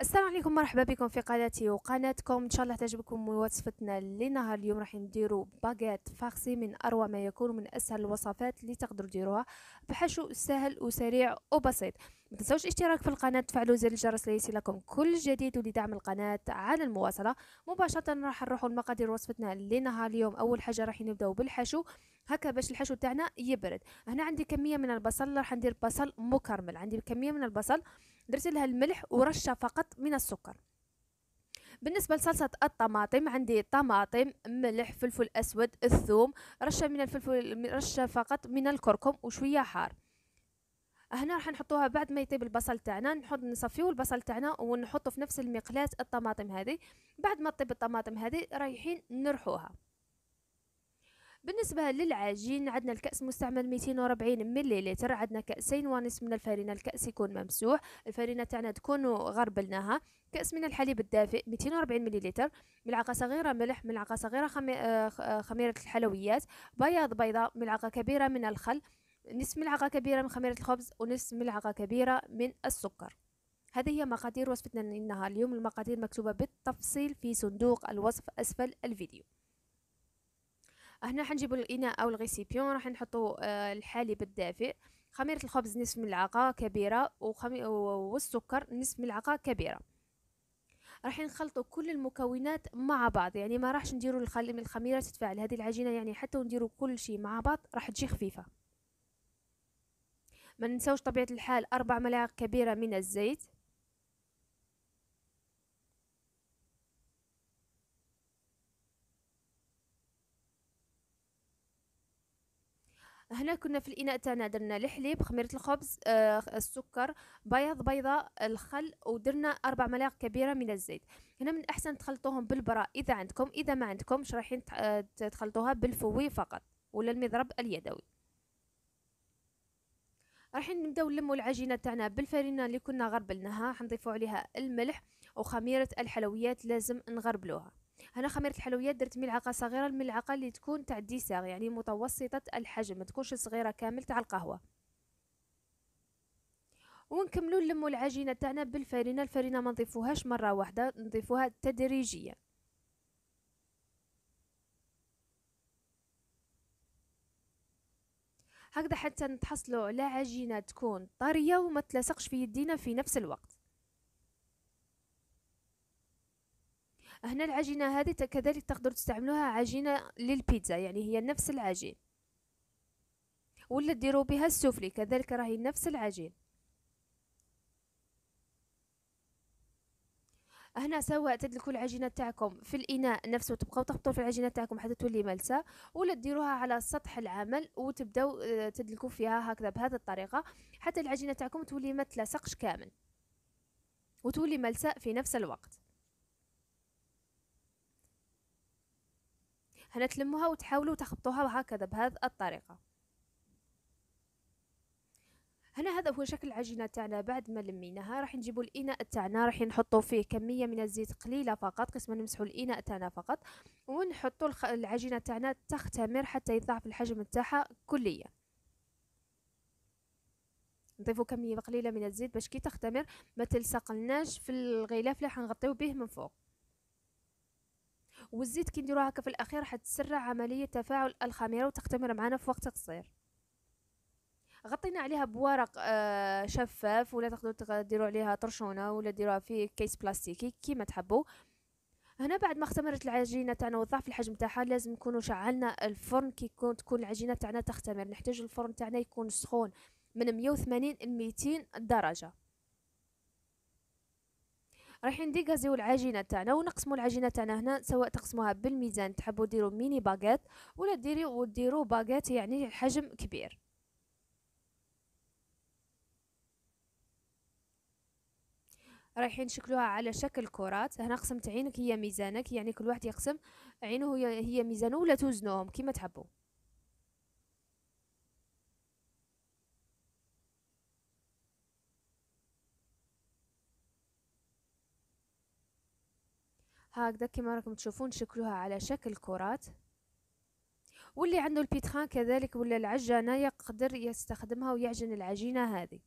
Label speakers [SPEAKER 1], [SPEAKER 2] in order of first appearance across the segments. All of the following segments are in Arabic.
[SPEAKER 1] السلام عليكم مرحبا بكم في قناتي وقناتكم ان شاء الله تعجبكم وصفتنا لنهار اليوم راح نديرو باغيت فاخسي من اروع ما يكون من اسهل الوصفات اللي تقدروا ديروها بحشو سهل وسريع وبسيط ما تنسوش الاشتراك في القناه تفعلوا زر الجرس ليصلكم كل جديد ولدعم القناه على المواصله مباشره راح نروحوا لمقادير وصفتنا لنهار اليوم اول حاجه راح نبداو بالحشو هكا باش الحشو تاعنا يبرد هنا عندي كميه من البصل راح ندير بصل مكرمل عندي كميه من البصل درت لها الملح ورشه فقط من السكر بالنسبة لصلصة الطماطم عندي طماطم ملح فلفل أسود الثوم رشة من الفلفل رشة فقط من الكركم وشوية حار هنا راح نحطوها بعد ما يطيب البصل تاعنا نحط نصفيو البصل تاعنا ونحطه في نفس المقلاة الطماطم هذه بعد ما تطيب الطماطم هذه رايحين نرحوها بالنسبة للعجين عندنا الكأس مستعمل 240 مليلتر عندنا كأسين ونصف من الفارينة الكأس يكون ممسوح الفارينة تاعنا تكون غربلناها كأس من الحليب الدافئ 240 مليلتر ملعقة صغيرة ملح ملعقة صغيرة آه، آه، خميرة الحلويات بياض بيضاء ملعقة كبيرة من الخل نصف ملعقة كبيرة من خميرة الخبز ونصف ملعقة كبيرة من السكر هذه هي مقادير وصفتنا لنهار اليوم المقادير مكتوبة بالتفصيل في صندوق الوصف أسفل الفيديو هنا حنجيبو الاناء او الغيسيبيون راح نحطو آه، الحليب الدافئ خميرة الخبز نصف ملعقة كبيرة وخمي... والسكر نصف ملعقة كبيرة راح نخلطوا كل المكونات مع بعض يعني ما راحش نديروا الخل... الخميرة تتفاعل هذه العجينة يعني حتى ونديروا كل شيء مع بعض راح تجي خفيفة ما ننساوش طبيعة الحال أربع ملاعق كبيرة من الزيت هنا كنا في الاناء تاعنا درنا الحليب خميره الخبز آه السكر بيض بيضه الخل ودرنا اربع ملاعق كبيره من الزيت هنا من الاحسن تخلطوهم بالبراء اذا عندكم اذا ما عندكم رايحين آه، تخلطوها بالفوي فقط ولا المضرب اليدوي راح نبداو نلمو العجينه تاعنا بالفرينه اللي كنا غربلناها حنضيفو عليها الملح وخميره الحلويات لازم نغربلوها هنا خميره الحلويات درت ملعقه صغيره الملعقه اللي تكون تاع الديساغ يعني متوسطه الحجم ما تكونش صغيره كامل تاع القهوه ونكملوا نلموا العجينه تاعنا بالفرينه الفرينه ما نضيفوهاش مره واحده نضيفوها تدريجيا هكذا حتى نتحصلوا على عجينه تكون طريه وما تلصقش في يدينا في نفس الوقت هنا العجينة هذه كذلك تقدر تستعملوها عجينة للبيتزا يعني هي نفس العجين ولا ديروا بها السفلي كذلك راهي نفس العجين هنا سواء تدلكوا العجينه تاعكم في الاناء نفسه تبقاو تخبطوا في العجينه تاعكم حتى تولي ملسه ولا ديروها على سطح العمل وتبداو آه، تدلكوا فيها هكذا بهذه الطريقه حتى العجينه تاعكم تولي ما تلاصقش كامل وتولي ملساء في نفس الوقت هنا تلموها وتحاولوا تخبطوها هكذا بهذه الطريقة هنا هذا هو شكل العجينة تاعنا بعد ما لميناها راح نجيبوا الإناء تاعنا راح نحطوا فيه كمية من الزيت قليلة فقط قسم نمسحوا الإناء تاعنا فقط ونحطوا العجينة تاعنا تختمر حتى يضعف الحجم تاعها كليا نضيفوا كمية قليلة من الزيت باش كي تختمر ما تلصقلناش في الغلاف اللي حنغطيو به من فوق والزيت كي نديروها هكا في الاخير حتسرع عمليه تفاعل الخميره وتختمر معنا في وقت قصير غطينا عليها بورق آه، شفاف ولا تقدروا تديروا عليها طرشونه ولا ديروها في كيس بلاستيكي كيما تحبوا هنا بعد ما اختمرت العجينه تاعنا وضعف الحجم تاعها لازم نكونوا شعلنا الفرن كي يكون تكون العجينه تاعنا تختمر نحتاج الفرن تاعنا يكون سخون من 180 ل 200 درجه رايحين نديكازيو العجينه تاعنا ونقسموا العجينه تاعنا هنا سواء تقسموها بالميزان تحبوا ديروا ميني باغيت ولا ديروا ديروا باغيت يعني حجم كبير رايحين نشكلوها على شكل كرات هنا قسمت عينك هي ميزانك يعني كل واحد يقسم عينه هي ميزانه ولا توزنوهم كيما تحبوا هكذا كما راكم تشوفون شكلها على شكل كرات واللي عنده البيتخان كذلك ولا العجانة يقدر يستخدمها ويعجن العجينة هذه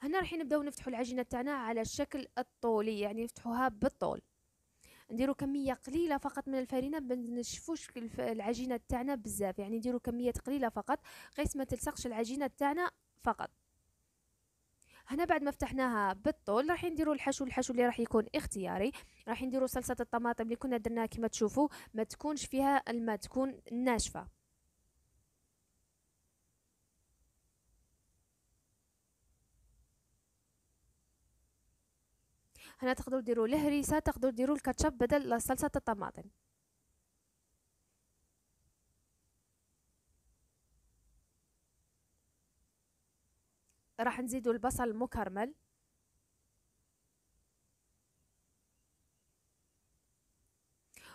[SPEAKER 1] هنا راح نبداو نفتحوا العجينة تاعنا على الشكل الطولي يعني نفتحوها بالطول نديروا كميه قليله فقط من الفرينه ما نشفوش العجينه تاعنا بزاف يعني نديروا كميه قليله فقط قيس ما تلصقش العجينه تاعنا فقط هنا بعد ما فتحناها بالطول راح نديروا الحشو الحشو اللي راح يكون اختياري راح نديروا صلصه الطماطم اللي كنا درناها كما تشوفوا ما تكونش فيها الماء تكون ناشفه هنا تقدروا ديروا الهريسه تقدروا ديروا الكاتشب بدل صلصه الطماطم راح نزيدو البصل مكرمل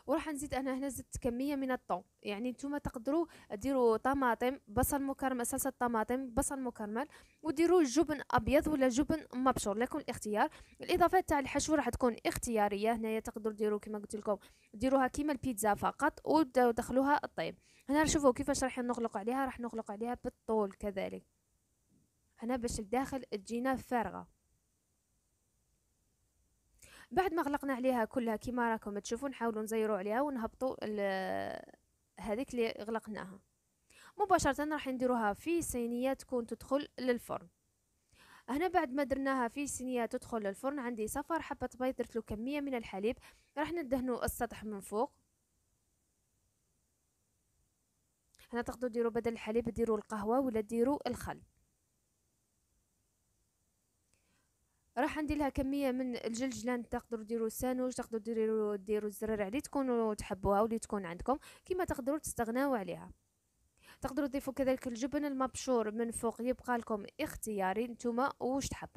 [SPEAKER 1] وراح نزيد انا هنا زدت كميه من الطون يعني نتوما تقدروا ديروا طماطم بصل مكرمل صلصه طماطم بصل مكرمل وديروا جبن ابيض ولا جبن مبشور لكم الاختيار الاضافات تاع الحشو راح تكون اختياريه هنايا تقدروا ديروا كما قلت لكم ديروها كيما البيتزا فقط ودخلوها الطيب هنا شوفوا كيفاش راح نغلق عليها راح نغلق عليها بالطول كذلك هنا باش الداخل تجينا فارغه بعد ما غلقنا عليها كلها كيما راكم تشوفوا نحاولوا نزيروا عليها ونهبطوا هذيك اللي غلقناها مباشره راح نديروها في صينيه تكون تدخل للفرن هنا بعد ما درناها في صينيه تدخل للفرن عندي صفر حبه بيض درت له كميه من الحليب راح ندهنوا السطح من فوق هنا تقدروا ديروا بدل الحليب ديروا القهوه ولا ديروا الخل راح ندير لها كميه من الجلجلان تقدروا ديروا السانوج تقدروا ديروا ديروا الزرار عليه تكونوا تحبوها واللي تكون عندكم كيما تقدروا تستغناو عليها تقدروا تضيفوا كذلك الجبن المبشور من فوق يبقى لكم اختياري نتوما واش تحب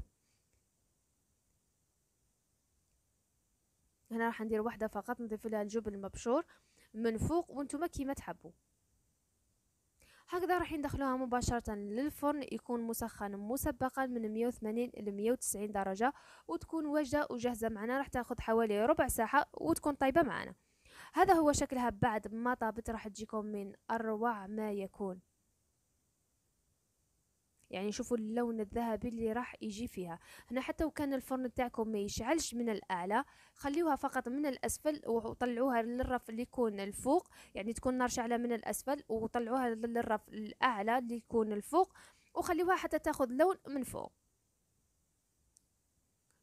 [SPEAKER 1] هنا راح ندير واحده فقط نضيف لها الجبن المبشور من فوق وانتم كيما تحبوا هكذا راح ندخلوها مباشرة للفرن يكون مسخن مسبقا من 180 إلى 190 درجة وتكون واجدة وجاهزة معنا راح تاخذ حوالي ربع ساعة وتكون طيبة معنا هذا هو شكلها بعد ما طابت راح تجيكم من أروع ما يكون يعني شوفوا اللون الذهبي اللي راح يجي فيها هنا حتى وكان الفرن تاعكم ما يشعلش من الاعلى خليوها فقط من الاسفل وطلعوها للرف اللي يكون الفوق يعني تكون نار شعله من الاسفل وطلعوها للرف الاعلى اللي يكون الفوق وخليوها حتى تاخذ لون من فوق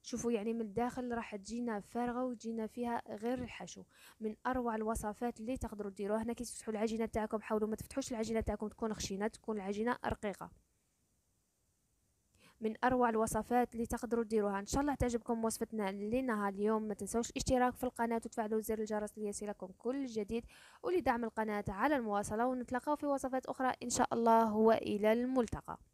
[SPEAKER 1] شوفوا يعني من الداخل راح تجينا فارغة وتجينا فيها غير الحشو من أروع الوصفات اللي تقدروا ديروها هنا كي تفتحوا العجينة تاعكم حاولوا ما تفتحوش العجينة تاعكم تكون خشينة تكون العجينة رقيقة من اروع الوصفات اللي تقدروا ديروها ان شاء الله تعجبكم وصفتنا لنها اليوم ما تنسوش الاشتراك في القناه وتفعلوا زر الجرس ليصلكم كل جديد ولدعم القناه على المواصله ونتلقاو في وصفات اخرى ان شاء الله والى الملتقى